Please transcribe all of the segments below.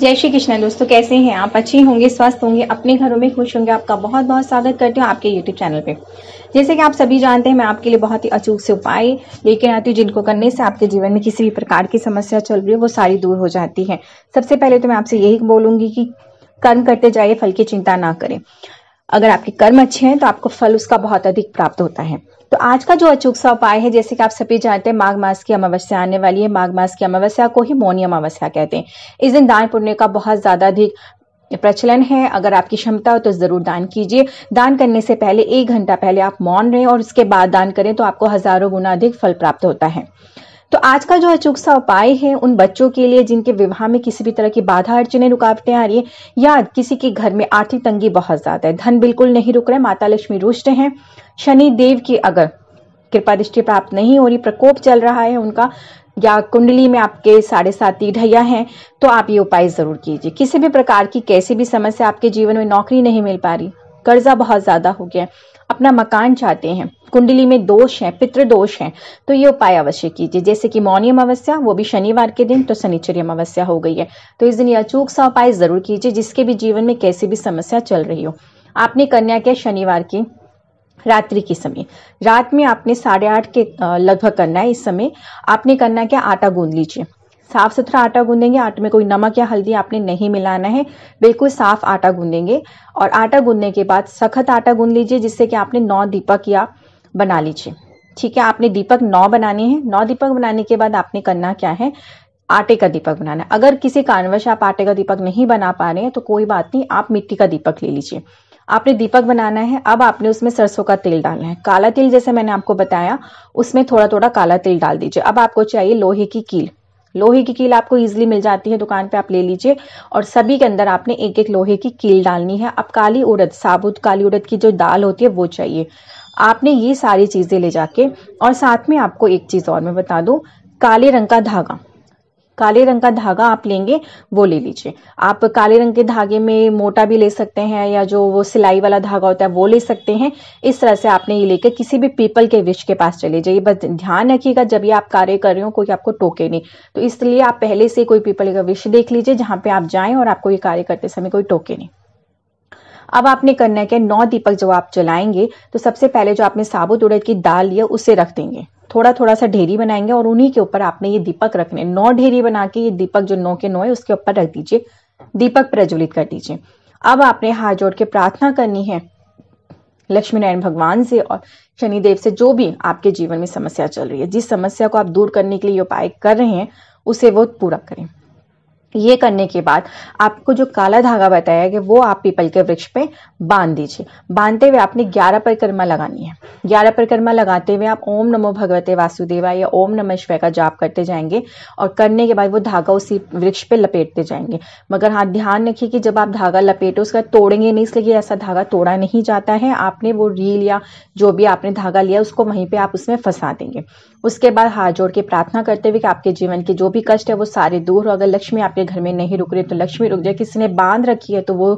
जय श्री कृष्णा दोस्तों कैसे हैं आप अच्छे होंगे स्वस्थ होंगे अपने घरों में खुश होंगे आपका बहुत बहुत स्वागत करती हूँ आपके यूट्यूब चैनल पे जैसे कि आप सभी जानते हैं मैं आपके लिए बहुत ही अचूक से उपाय लेकर आती हूँ जिनको करने से आपके जीवन में किसी भी प्रकार की समस्या चल रही है वो सारी दूर हो जाती है सबसे पहले तो मैं आपसे यही बोलूंगी कि कर्म करते जाइए फल की चिंता ना करें अगर आपके कर्म अच्छे हैं तो आपको फल उसका बहुत अधिक प्राप्त होता है तो आज का जो अचूक सा उपाय है जैसे कि आप सभी जानते हैं माघ मास की अमावस्या आने वाली है माघ मास की अमावस्या को ही मौनी अमावस्या कहते हैं इस दिन दान पुण्य का बहुत ज्यादा अधिक प्रचलन है अगर आपकी क्षमता हो तो जरूर दान कीजिए दान करने से पहले एक घंटा पहले आप मौन रहें और उसके बाद दान करें तो आपको हजारों गुना अधिक फल प्राप्त होता है तो आज का जो अचूक सा उपाय है उन बच्चों के लिए जिनके विवाह में किसी भी तरह की बाधा अड़चने रुकावटें आ रही है या किसी के घर में आर्थिक तंगी बहुत ज्यादा है धन बिल्कुल नहीं रुक रहे माता लक्ष्मी रुष्ट है शनि देव की अगर कृपा दृष्टि प्राप्त नहीं हो रही प्रकोप चल रहा है उनका या कुंडली में आपके साढ़े साती ढैया हैं तो आप ये उपाय जरूर कीजिए किसी भी प्रकार की कैसी भी समस्या आपके जीवन में नौकरी नहीं मिल पा रही कर्जा बहुत ज्यादा हो गया अपना मकान चाहते हैं कुंडली में दोष है पितृदोष है तो ये उपाय अवश्य कीजिए जैसे कि मौनियम अमावस्या वो भी शनिवार के दिन तो शनिचर्य अमावस्या हो गई है तो इस दिन अचूक सा उपाय जरूर कीजिए जिसके भी जीवन में कैसी भी समस्या चल रही हो आपने कन्या के शनिवार की रात्रि के समय रात में आपने साढ़े आठ के लगभग करना है इस समय आपने करना क्या आटा गूंद लीजिए साफ सुथरा आटा गूंदेंगे आटे में कोई नमक या हल्दी आपने नहीं मिलाना है बिल्कुल साफ आटा गूंदेंगे और आटा गूंदने के बाद सख्त आटा गूंद लीजिए जिससे कि आपने नौ दीपक या बना लीजिए ठीक है आपने दीपक नौ बनाने हैं नौ दीपक बनाने के बाद आपने करना क्या है आटे का दीपक बनाना है अगर किसी कारणवश आप आटे का दीपक नहीं बना पा रहे हैं तो कोई बात नहीं आप मिट्टी का दीपक ले लीजिए आपने दीपक बनाना है अब आपने उसमें सरसों का तेल डालना है काला तिल जैसे मैंने आपको बताया उसमें थोड़ा थोड़ा काला तिल डाल दीजिए अब आपको चाहिए लोहे की कील लोहे की कील आपको इजीली मिल जाती है दुकान पे आप ले लीजिए और सभी के अंदर आपने एक एक लोहे की कील डालनी है अब काली उड़द साबुत काली उड़द की जो दाल होती है वो चाहिए आपने ये सारी चीज़ें ले जाके और साथ में आपको एक चीज़ और मैं बता दू काले रंग का धागा काले रंग का धागा आप लेंगे वो ले लीजिए आप काले रंग के धागे में मोटा भी ले सकते हैं या जो वो सिलाई वाला धागा होता है वो ले सकते हैं इस तरह से आपने ये लेकर किसी भी पीपल के वृक्ष के पास चले जाइए बस ध्यान रखिएगा जब ये आप कार्य कर रहे हो कोई आपको टोके नहीं तो इसलिए आप पहले से कोई पीपल का वृक्ष देख लीजिए जहां पर आप जाए और आपको ये कार्य करते समय कोई टोके नहीं अब आपने करना है कि नौ दीपक जब आप जलाएंगे तो सबसे पहले जो आपने साबुत उड़द की दाल लिया उसे रख देंगे थोड़ा थोड़ा सा ढेरी बनाएंगे और उन्हीं के ऊपर आपने ये दीपक रखने नौ ढेरी बना के ये दीपक जो नौ के नौ है उसके ऊपर रख दीजिए दीपक प्रज्वलित कर दीजिए अब आपने हाथ जोड़ के प्रार्थना करनी है लक्ष्मी नारायण भगवान से और शनिदेव से जो भी आपके जीवन में समस्या चल रही है जिस समस्या को आप दूर करने के लिए उपाय कर रहे हैं उसे वो पूरा करें ये करने के बाद आपको जो काला धागा बताया गया वो आप पीपल के वृक्ष पे बांध दीजिए बांधते हुए आपने 11 परिक्रमा लगानी है 11 परिक्रमा लगाते हुए आप ओम नमो भगवते वासुदेवा या ओम नमः शिवाय का जाप करते जाएंगे और करने के बाद वो धागा उसी वृक्ष पे लपेटते जाएंगे मगर हाँ ध्यान रखिए कि जब आप धागा लपेटो उसका तोड़ेंगे नहीं इसलिए ऐसा धागा तोड़ा नहीं जाता है आपने वो रील या जो भी आपने धागा लिया उसको वहीं पर आप उसमें फंसा देंगे उसके बाद हाथ जोड़ के प्रार्थना करते हुए कि आपके जीवन के जो भी कष्ट है वो सारे दूर हो अगर लक्ष्मी आप आपके घर में नहीं रुक रही तो लक्ष्मी रुक जाए किसी ने बांध रखी है तो वो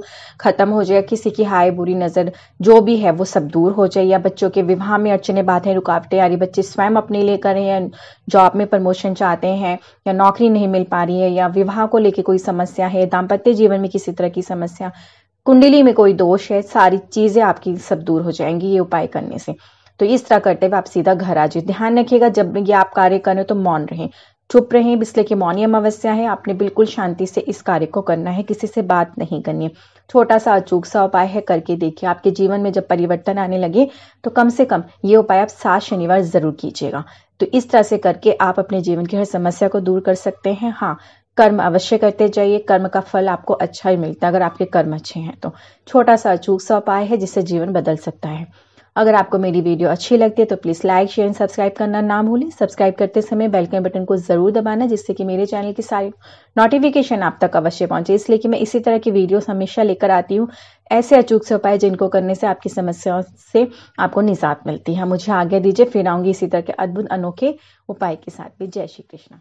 खत्म हो जाए किसी की हाय बुरी नज़र जो भी है वो सब दूर हो जाए या बच्चों के विवाह में अड़चने बातें रुकावटें आ रही बच्चे स्वयं अपने लिए करें या जॉब में प्रमोशन चाहते हैं या नौकरी नहीं मिल पा रही है या विवाह को लेकर कोई समस्या है दाम्पत्य जीवन में किसी तरह की समस्या कुंडली में कोई दोष है सारी चीज़ें आपकी सब दूर हो जाएंगी ये उपाय करने से तो इस तरह करते हुए आप सीधा घर आ जाए ध्यान रखिएगा जब ये आप कार्य करें तो मौन रहें चुप रहें बिस्ले की मौनियम अवस्या है आपने बिल्कुल शांति से इस कार्य को करना है किसी से बात नहीं करनी है छोटा सा अचूक सा उपाय है करके देखिए आपके जीवन में जब परिवर्तन आने लगे तो कम से कम ये उपाय आप सात शनिवार जरूर कीजिएगा तो इस तरह से करके आप अपने जीवन की हर समस्या को दूर कर सकते हैं हाँ कर्म अवश्य करते जाइए कर्म का फल आपको अच्छा ही मिलता है अगर आपके कर्म अच्छे हैं तो छोटा सा अचूक सा उपाय है जिससे जीवन बदल सकता है अगर आपको मेरी वीडियो अच्छी लगती है तो please like share and subscribe करना ना भूलें सब्सक्राइब करते समय बेल के बटन को ज़रूर दबाना जिससे कि मेरे चैनल की सारी नोटिफिकेशन आप तक अवश्य पहुंचे इसलिए कि मैं इसी तरह की वीडियोस हमेशा लेकर आती हूँ ऐसे अचूक से उपाय जिनको करने से आपकी समस्याओं से आपको निजात मिलती है मुझे आगे दीजिए फिर आऊँगी इसी तरह के अद्भुत अनोखे उपाय के साथ भी जय श्री कृष्णा